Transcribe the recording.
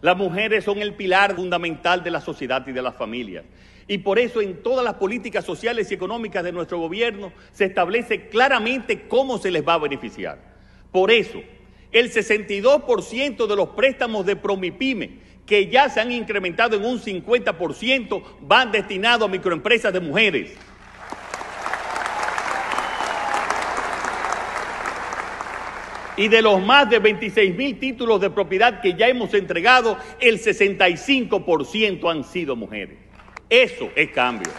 Las mujeres son el pilar fundamental de la sociedad y de las familias. Y por eso en todas las políticas sociales y económicas de nuestro gobierno se establece claramente cómo se les va a beneficiar. Por eso, el 62% de los préstamos de Promipyme, que ya se han incrementado en un 50%, van destinados a microempresas de mujeres. y de los más de 26 mil títulos de propiedad que ya hemos entregado, el 65% han sido mujeres. Eso es cambio.